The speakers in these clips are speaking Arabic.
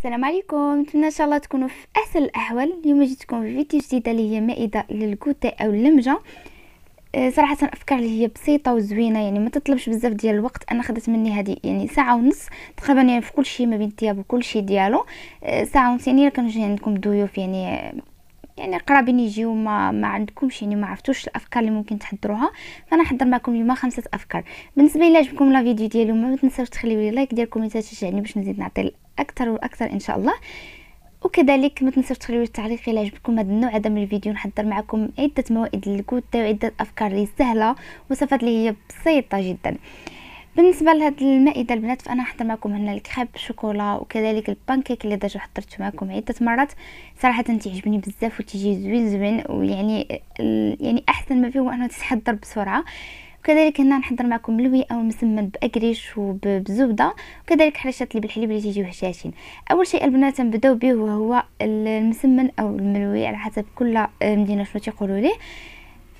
السلام عليكم نتمنى ان شاء الله تكونوا في احسن الاحوال اليوم جيتكم في فيديو جديد اللي هي مائده للكوتي او اللمجه آه، صراحه افكار اللي هي بسيطه وزوينه يعني ما تطلبش بزاف ديال الوقت انا خدت مني هذه يعني ساعه ونص تقريبا يعني في كل شيء ما بين الثياب وكل شيء ديالو آه، ساعه ونص يعني كانوا جايين عندكم ضيوف يعني يعني قرابين يجيو ما ما عندكمش يعني ما عرفتوش الافكار اللي ممكن تحضروها فانا حضر معكم اليوم خمسه افكار بالنسبه الى عجبكم لا فيديو ديال ما تنساوش تخليو لي لايك ديالكم تشجعني باش نزيد نعطي اكثر واكثر ان شاء الله وكذلك ما تنساوش تخليو التعليق الا عجبكم هذا النوع هذا من الفيديو نحضر معكم عده موائد للكوتا وعده افكار اللي سهله وصفات اللي هي بسيطه جدا بالنسبه لهاد المائده البنات فانا نحضر معكم هنا الكريب شوكولا وكذلك البانكيك اللي ديجا حضرت معكم عده مرات صراحه تيعجبني بزاف وتيجي زوين زوين ويعني يعني احسن ما فيه هو انه تتحضر بسرعه وكذلك هنا نحضر معكم لوي او مسمن باكريش وبزبده وكذلك حرشات اللي بالحليب اللي تيجيو هشاشين اول شيء البنات نبداو به وهو المسمن او الملوي على حسب كل مدينه شنو تيقولوا ليه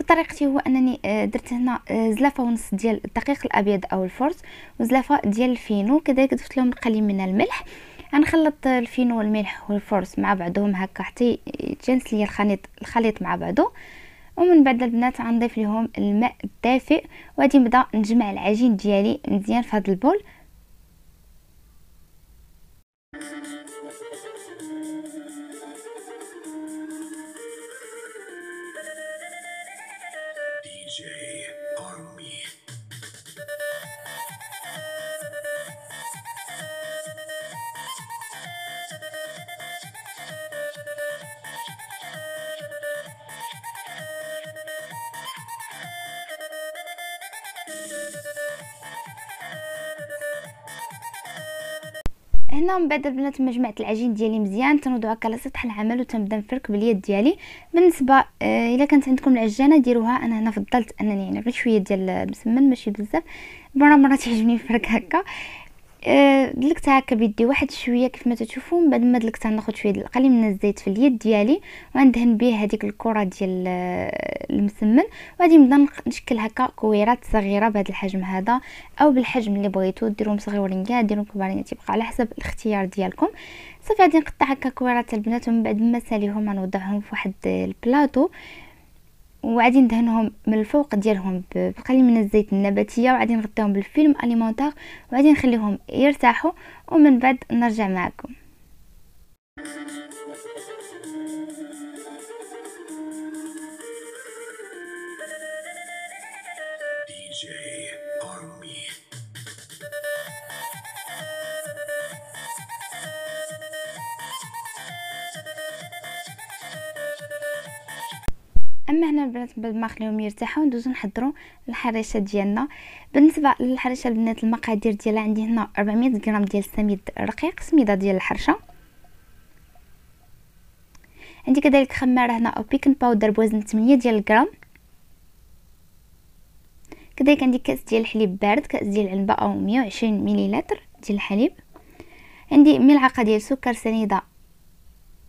طريقتي هو انني آه، درت هنا آه، زلافه ونص ديال الدقيق الابيض او الفورس وزلافه ديال الفينو كذلك ضفت لهم القليل من الملح غنخلط الفينو والملح والفورس مع بعضهم هكا حتى يتجانس لي الخليط الخليط مع بعضه ومن بعد البنات غنضيف لهم الماء الدافئ وغادي نبدا نجمع العجين ديالي مزيان في هذا البول هنا من بعد البنات مجمعة العجين ديالي مزيان تنوضو هكا على سطح العمل وتنبدا نفرك باليد ديالي بالنسبه آه الا كانت عندكم العجانه ديروها انا هنا فضلت انني يعني غير شويه ديال المسمن ماشي بزاف مره مره تيعجبني نفرك هكا أه دلكت هكا بيدي واحد شويه كيف ما من بعد ما دلكتها ناخذ شويه القليل من الزيت في اليد ديالي وندهن به هذيك الكره ديال آه، المسمن وغادي نبدا نشكل هكا كويرات صغيره بهذا الحجم هذا او بالحجم اللي بغيتو ديروهم صغيورين كاع ديروهم كبارين تيبقى على حسب الاختيار ديالكم صافي غادي نقطع هكا كويرات البنات ومن بعد ما ساليهم غنوضعهم في واحد البلاطو وغادي ندهنهم من الفوق ديالهم بقليل من الزيت النباتيه وغادي نغطيهم بالفيلم اليمونتير وغادي نخليهم يرتاحوا ومن بعد نرجع معكم بعد ما نخليهم يرتاحوا ندوزو نحضروا الحريشه ديالنا بالنسبه للحريشه البنات المقادير ديالها عندي هنا 400 غرام ديال السميد رقيق سميده ديال الحرشه عندي كذلك خماره هنا او بيكن باودر بوزن 8 ديال الغرام كذلك عندي كاس ديال الحليب بارد كاس ديال العنبه او 120 مليلتر ديال الحليب عندي ملعقه ديال سكر سنيده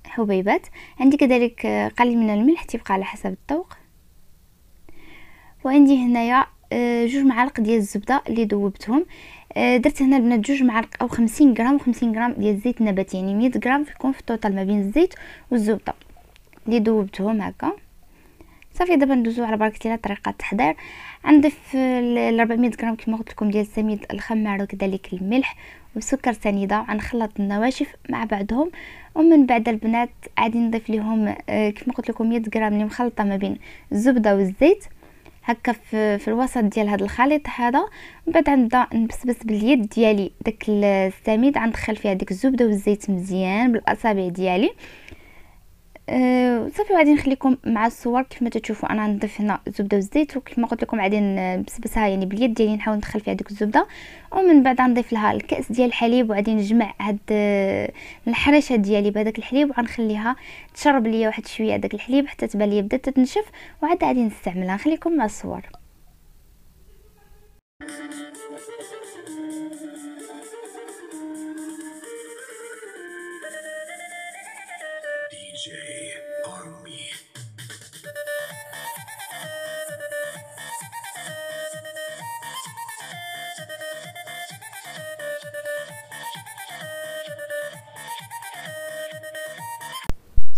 حبيبات عندي كذلك قليل من الملح تبقى على حسب الذوق وعندي هنايا آه، جوج معالق ديال الزبده اللي ذوبتهم آه، درت هنا البنات جوج معالق او 50 غرام و50 غرام ديال الزيت النباتي يعني 100 غرام فيكون في التوتال ما بين الزيت والزبده اللي ذوبتهم هكا صافي دابا ندوزو على بركه الله طريقه التحضير ال 400 غرام كما قلت لكم ديال السميد الخمار وكذلك الملح وسكر سنيده غنخلط النواشف مع بعضهم ومن بعد البنات غادي نضيف لهم آه، كما قلت لكم 100 غرام اللي مخلطه ما بين الزبده والزيت هكا في, في الوسط ديال هذا الخليط هذا من بعد غنبدا نبسبس باليد ديالي داك السميد غندخل فيه هذيك الزبده والزيت مزيان بالاصابع ديالي أه صافي غادي نخليكم مع الصور كيف ما تشوفوا انا نضيف هنا الزبده والزيت ما قلت لكم غادي نبسبسها يعني باليد ديالي يعني نحاول ندخل فيها ديك الزبده ومن بعد نضيف لها الكاس ديال الحليب وغادي نجمع هاد آه، الحرشه ديالي بهذاك الحليب وغنخليها تشرب ليا واحد شويه داك الحليب حتى تبان ليا بدات تتنشف وعاد غادي نستعملها نخليكم مع الصور J.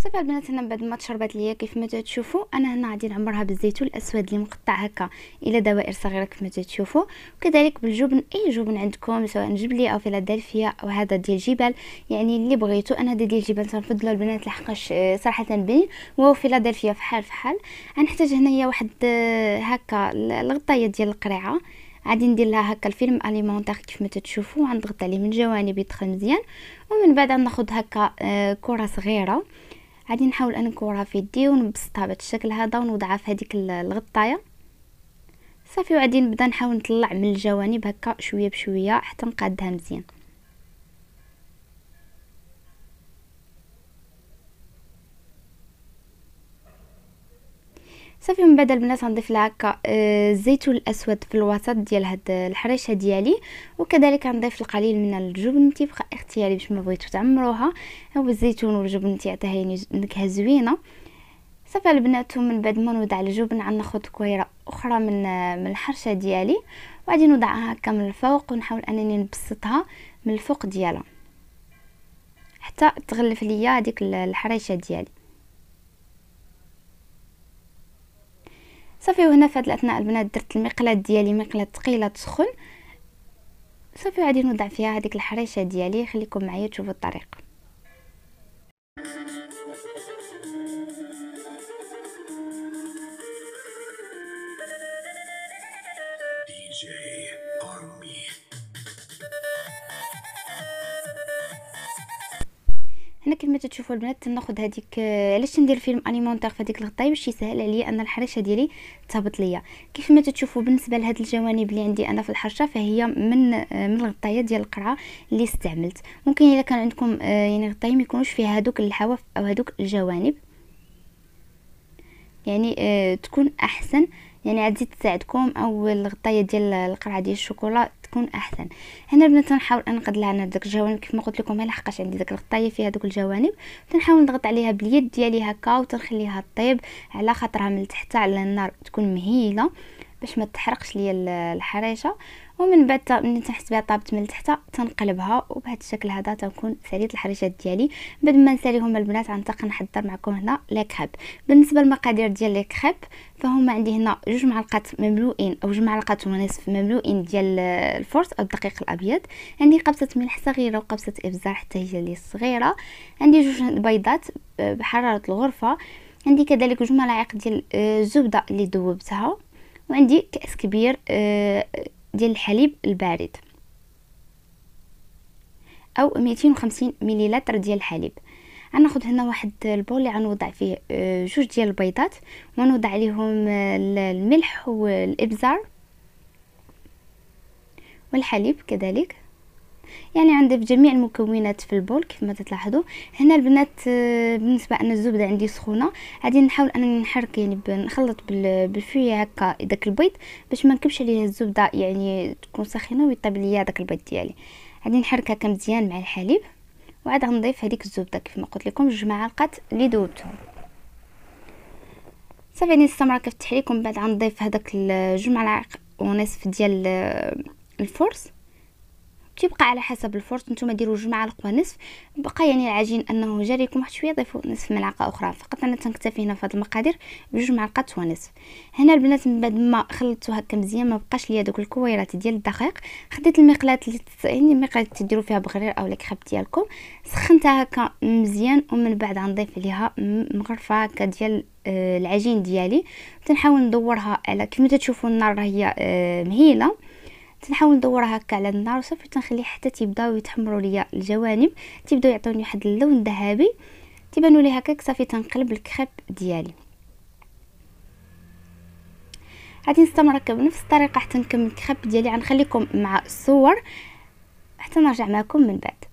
صافي البنات هنا بعد ما تشربات ليا كيف ما تشوفوا انا هنا غادي نعمرها بالزيتون الاسود اللي مقطع هكا الى دوائر صغيره كيف ما تشوفوا وكذلك بالجبن اي جبن عندكم سواء جبلي او فيلادلفيا او هذا ديال الجبال يعني اللي بغيتو انا هذا ديال الجبال تنفضلو البنات لحقاش آه، صراحه بين وهو فيلادلفيا فحال فحال غنحتاج هنايا واحد آه، هكا الغطايه ديال القريعه غادي ندير لها هكا الفيلم اليمونتير كيف ما تشوفوا غنضغط عليه من جوانب يدخل مزيان ومن بعد غناخذ هكا آه، كره صغيره غادي نحاول انكورها في يدي ونبسطها بهذا الشكل هذا ونوضعها في هذيك الغطايه صافي وغادي نبدا نحاول نطلع من الجوانب هكا شويه بشويه حتى نقادها مزيان صافي من بعد البنات غنضيف لها هكا آه، الزيتون الاسود في الوسط ديال هاد الحريشه ديالي وكذلك غنضيف القليل من الجبن تيبقى اختياري باش ما بغيتو تعمروها هو الزيتون والجبن تيعطيها يعني نكهه زوينه صافي البنات من بعد ما نوضع الجبن غناخذ كويره اخرى من من الحرشه ديالي وغادي نوضعها هكا من الفوق ونحاول انني نبسطها من الفوق ديالها حتى تغلف ليا هذيك الحريشه ديالي صافي وهنا في هذه الاثناء البنات درت المقلاه ديالي مقلاه ثقيله تسخن صافي غادي نوضع فيها هذيك الحريشه ديالي خليكم معايا تشوفوا الطريقه ندخل البنات ناخذ هذيك آه، علاش ندير فيلم اليمونتير في هذيك الغطايه باش يسهل عليا ان الحريشه ديالي تهبط ليا كيف ما تشوفوا بالنسبه لهاد الجوانب اللي عندي انا في الحرشه فهي من آه، من الغطايه ديال القرعه اللي استعملت ممكن الا كان عندكم آه، يعني غطايه ما يكونوش فيها هذوك الحواف او هذوك الجوانب يعني تكون احسن يعني عاد تساعدكم او الغطايه ديال القرعه ديال الشوكولا تكون احسن هنا البنات نحاول انقد لها انا داك الجوانب كيف ما قلت لكم ما لحقاش عندي داك الغطايه فيها دوك الجوانب تنحاول نضغط عليها باليد ديالي هكا وتنخليها طيب على خاطرها من تحت على النار تكون مهيله باش ما تحرقش ليا الحريشه ومن بعد ملي تنحس بها طابت من تحت تنقلبها وبهذا الشكل هذا تنكون ساليت الحريشات ديالي بعد ما نساليهم البنات غنتاق نحضر معكم هنا لي كريب بالنسبه للمقادير ديال لي كريب فهما عندي هنا جوج معلقات مملوئين او جوج معلقات ونصف مملوئين ديال الفرص او الدقيق الابيض عندي قبصه ملح صغيره وقبصه ابزار حتى هي اللي صغيره عندي جوج بيضات بحراره الغرفه عندي كذلك جوج ملاعق ديال الزبده آه، اللي ذوبتها وعندي كأس كبير آه، ديال الحليب البارد او 250 مليلتر ديال الحليب غناخذ هنا واحد البول اللي غنوضع فيه آه، جوج ديال البيضات ونوضع عليهم آه، الملح والابزار والحليب كذلك يعني عندي جميع المكونات في البول كيف ما تلاحظوا هنا البنات آه، بالنسبه ان الزبده عندي سخونه غادي نحاول انني نحرك يعني نخلط بالفوية هكا داك البيض باش ما نكبش عليه الزبده يعني تكون سخينه ويطيب ليا داك البيض ديالي غادي نحرك هكا مزيان مع الحليب وعاد غنضيف هذيك الزبده كيف ما قلت لكم جوج معالق اللي ذوبتهم صافي نستمر كيف التحريك ومن بعد غنضيف هذاك جوج معالق ونصف ديال الفرص كيبقى على حسب الفرص نتوما ديروا جوج معالق ونصف بقى يعني العجين انه جاريكم واحد شويه ضيفوا نصف ملعقه اخرى فقط انا تنكتفي هنا في هذه المقادير بجوج معلقات ونصف هنا البنات من بعد ما خلطتو هكا مزيان ما بقاش ليا دوك الكويرات ديال الدقيق خديت المقلاة اللي يعني المقلاة تديروا فيها بغرير او الكريب ديالكم سخنتها هكا مزيان ومن بعد غنضيف ليها مغرفه هكا ديال آه، العجين ديالي تنحاول ندورها على كيما تشوفوا النار هي آه، مهيله تنحاول ندورها هكا على النار وصافي تنخليه حتى تيبداو يتحمروا ليا الجوانب تيبداو يعطوني واحد اللون ذهبي تيبانوا لي هكاك صافي تنقلب الكريب ديالي غادي نستمر هكا بنفس الطريقه حتى نكمل الكريب ديالي غنخليكم مع الصور حتى نرجع معكم من بعد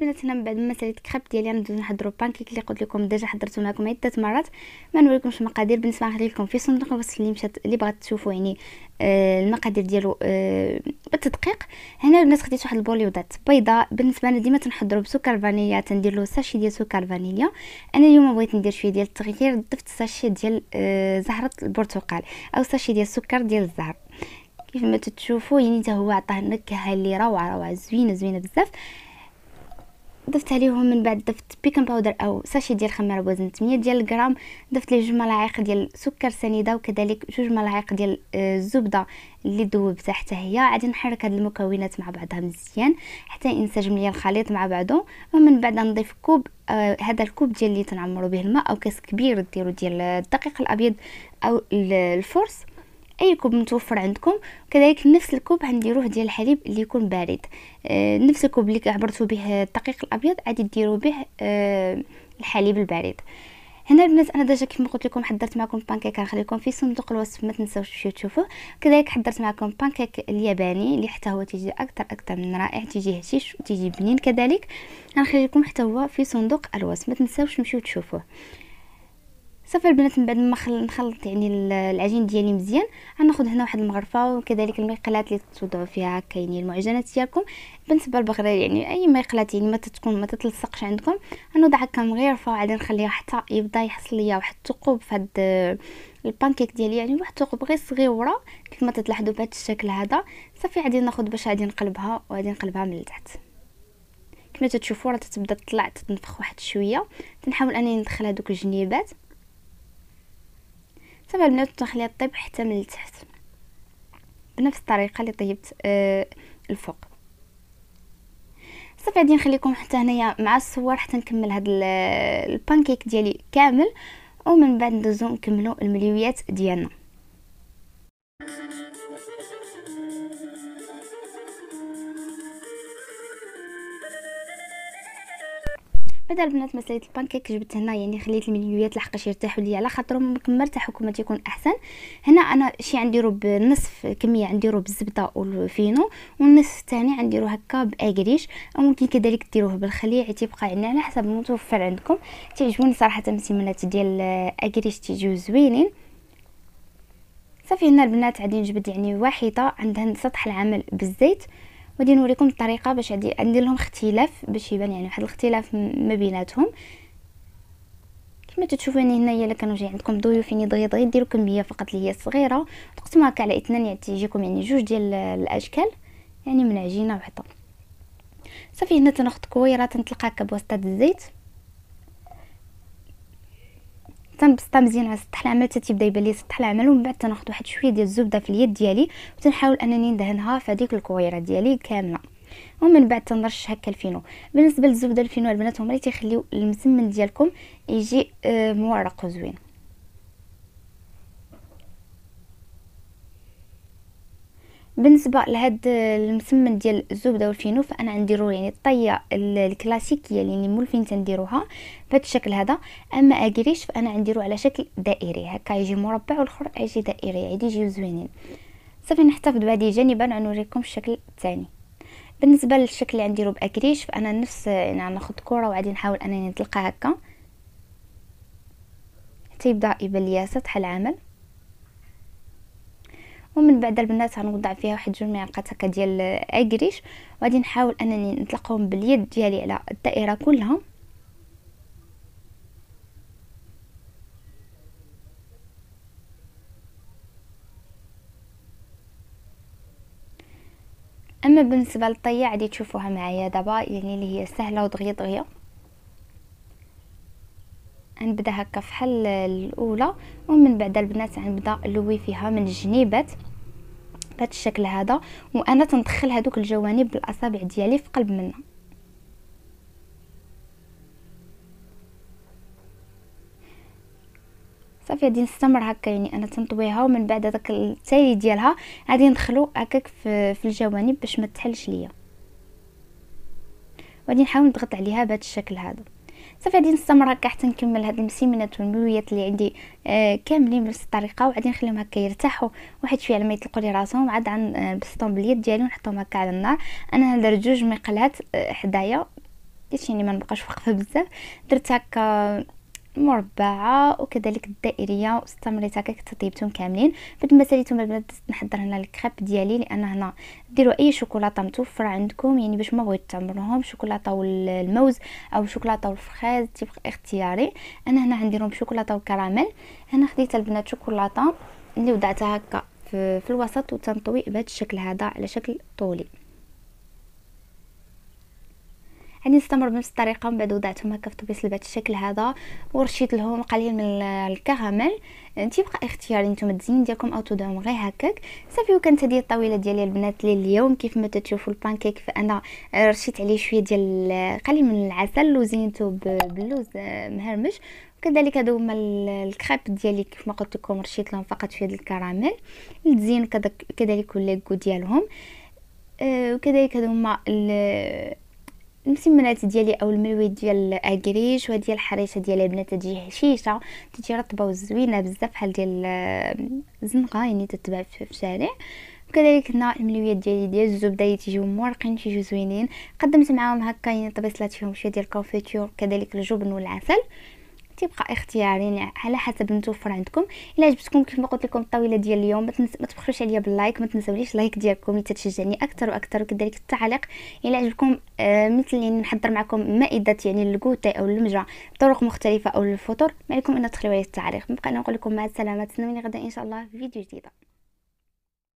البنات هنا من بعد ما ساليت الكريب ديالي غنبداو نحضرو بانكيك اللي قلت لكم ديجا حضرته لكم عده مرات ما نوريكمش المقادير بالنسبه غنخلي لكم في صندوق الوصف اللي مشات اللي بغات تشوفوا يعني آه المقادير ديالو آه بالتدقيق هنا البنات خديت واحد البوليودات بيضاء بالنسبه انا ديما تنحضروا بسكر فانيليا تندير له ساشي ديال سكر فانيليا انا اليوم بغيت ندير شويه ديال التغيير ضفت ساشي ديال آه زهره البرتقال او ساشي ديال السكر ديال الزهر كيف ما تشوفوا يعني حتى هو عطاه نكهه اللي روعه روعه زوينه زوينه بزاف ضفت عليهم من بعد ضفت بيكن باودر او ساشي ديال خميره بوزن 8 ديال الغرام ضفت ليه جوج ملاعق ديال سكر سنيده وكذلك جوج ملاعق ديال الزبده آه، اللي ذوبتها حتى هي عادي نحرك هاد المكونات مع بعضها مزيان حتى ينسجم ليا الخليط مع بعضه ومن بعد نضيف كوب آه الكوب ديال اللي تنعمروا به الماء او كاس كبير ديروا ديال الدقيق الابيض او الفرص اي كوب متوفر عندكم كذلك نفس الكوب غنديروه ديال الحليب اللي يكون بارد آه نفس الكوب اللي عبرتو به الدقيق الابيض عادي ديروا به آه الحليب البارد هنا البنات انا ديجا كما قلت لكم حضرت معكم البانكيك غنخليكم في صندوق الوصف ما تنساوش تمشيو تشوفوه كذلك حضرت معكم البانكيك الياباني اللي حتى هو تيجي اكثر اكثر من رائع تيجي هشيش وتيجي بنين كذلك غنخلي لكم حتى هو في صندوق الوصف ما تنساوش تمشيو تشوفوه صافي البنات من بعد ما نخلط يعني العجين ديالي مزيان غناخذ هنا واحد المغرفه وكذلك المقلات اللي توضعوا فيها هكا يعني المعجنات ديالكم بالنسبه للبغرير يعني اي مقلات يعني ما تكون ما تتلصقش عندكم غنوضع هكا مغرفه وعاد نخليها حتى يبدا يحصل ليا واحد الثقوب في هاد البانكيك ديالي يعني واحد الثقوب غير صغيوره كيف ما تتلاحظوا بهذا الشكل هذا صافي غادي ناخذ باش غادي نقلبها وغادي نقلبها من التحت كما تشوفوا راه تتبدا تطلع تتنفخ واحد شويه تنحاول انني ندخل هذوك الجنيبات صافي البنات نخليها طيب حتى من التحت بنفس الطريقه اللي طيبت آه الفوق صافي غادي نخليكم حتى هنايا مع الصور حتى نكمل هاد البانكيك ديالي كامل ومن بعد ندوزو نكملو المليويات ديالنا هذا البنات مساله البانكيك جبت هنا يعني خليت المليويات لحقاش يرتاحوا ليا على خاطرهم ممكن ارتاحوا كما تيكون احسن هنا انا شي غنديرو بنصف كميه غنديرو بالزبده والفينو والنصف الثاني غنديرو هكا باكريش او ممكن كذلك ديروه بالخليع تيبقى يعني على حسب المتوفر عندكم تعجبوني صراحه السيمانات ديال اكريش تيجيو زوينين صافي هنا البنات غادي نجبد يعني واحده عندها سطح العمل بالزيت غادي نوريكم الطريقه باش ندير لهم اختلاف باش يبان يعني واحد الاختلاف ما بيناتهم كما تشوفوا هنايا الا كانوا جاي عندكم ضيوف يعني دغيا دغيا ديروا كميه فقط اللي هي صغيره تقسموها هكا على اثنين يعني تيجيكم يعني جوج ديال الاشكال يعني من عجينه وحده صافي هنا تناخذ كويره تنطلقها هكا بوسطه الزيت تنبسطها مزيان على سطح العمل حتى تيبدا يبان لي سطح العمل ومن بعد تناخد واحد شويه ديال الزبده في اليد ديالي وتنحاول انني ندهنها في هذيك الكويره ديالي كامله ومن بعد تنرش هكا الفينو بالنسبه للزبده الفينو البنات هما اللي تيخليو المسمن ديالكم يجي آه، مورق وزوين بالنسبه لهاد المسمن ديال الزبده والفينو فانا رول يعني الطيه الكلاسيكيه اللي يعني مولفين تنديروها بهذا الشكل هذا اما اكريش فانا نديرو على شكل دائري هكا يجي مربع والاخر يجي دائري عادي يجيو زوينين صافي نحتفظ بهذه جانبا نوريكم الشكل الثاني بالنسبه للشكل اللي غنديرو باكريش فانا نفس يعني ناخذ كره وعادي نحاول انني نطلقها هكا حتى يبدا يبان ليا سطح العمل ومن بعد البنات غنوضع فيها واحد جوج معلقات هكا ديال اكريش وغادي نحاول انني نطلقهم باليد ديالي على الدائره كلها اما بالنسبه للطيه غادي تشوفوها معايا دابا يعني اللي هي سهله ودغيا دغيا غنبدا هكا فحال الاولى ومن بعد البنات غنبدا نلوي فيها من الجنيبات بهذا الشكل هذا وانا تندخل هذوك الجوانب بالاصابع ديالي في قلب منها صافي غادي نستمر هكا يعني انا تنطويها ومن بعد داك التالي ديالها غادي ندخلو هكاك في, في الجوانب باش ما تحلش ليا غادي نحاول نضغط عليها بهذا الشكل هذا صافي غادي نستمر هكا حتى نكمل هاد المسيمنات والملويات اللي عندي آه كاملين بنفس الطريقه وغادي نخليهم هكا يرتاحوا واحد شويه على ما يطلقوا لي راسهم عاد غنبسطهم آه، باليد ديالي ونحطهم هكا على النار انا درت جوج مقلات آه، حدايا باش يعني ما نبقاش واقفه بزاف درت هكا مربعه وكذلك الدائريه واستمريت هكا كتطيبتهم كاملين بعد ما ساليتهم البنات نحضر هنا الكريب ديالي لان هنا ديروا اي شوكولاته متوفره عندكم يعني باش ما بغيت تعمروهم شوكولاته والموز او شوكولاته والفخاز تيبقى اختياري انا هنا غنديرهم بشوكولاته وكراميل هنا خديت البنات شوكولاته اللي وضعتها هكا في الوسط وتنطوي بهذا الشكل هذا على شكل طولي يعني نستمر بنفس الطريقه من بعد وضعتهم هكا في طبيس بهذا الشكل هذا ورشيت لهم قليل من الكراميل بقى اختياري نتوما التزيين ديالكم او تدعم غير هكاك صافي وكانت هذه الطاوله ديالي البنات لليوم كيف ما تشوفوا البانكيك فانا رشيت عليه شويه ديال قليل من العسل وزينته باللوز آه، مهرمش وكذلك هادو هما الكريب ديالي كيف ما قلت لكم رشيت لهم فقط شويه ديال الكراميل التزيين كذلك ليغو ديالهم آه، وكذلك هادو هما المسمنات ديالي او الملويات ديال اكريش وديال الحريشه ديال البنات تجي هشيشه تجي رطبه وزوينه بزاف بحال ديال الزنقه آه، يعني تتباع في الشارع وكذلك هنا الملويات ديالي ديال الزبده اللي تيجيو مورقين تيجيو زوينين قدمت معاهم هكا يعني طبيصلات فيهم شويه ديال الكونفيتور كذلك الجبن والعسل تيبقى اختياري يعني على حسب المتوفر عندكم الا عجبتكم كيف ما قلت لكم الطويله ديال اليوم ما, تنس... ما تبخلوش عليا باللايك ما تنساوليش لايك ديالكم اللي تتشجعني اكثر واكثر وكذلك التعليق الا عجبكم آه مثل يعني نحضر معكم مائده يعني الكوتي او المجرى بطرق مختلفه او الفطور ما عليكم ان تخليوا لي التعليق نبقى نقول لكم مع السلامه تنوني غدا ان شاء الله في فيديو جديده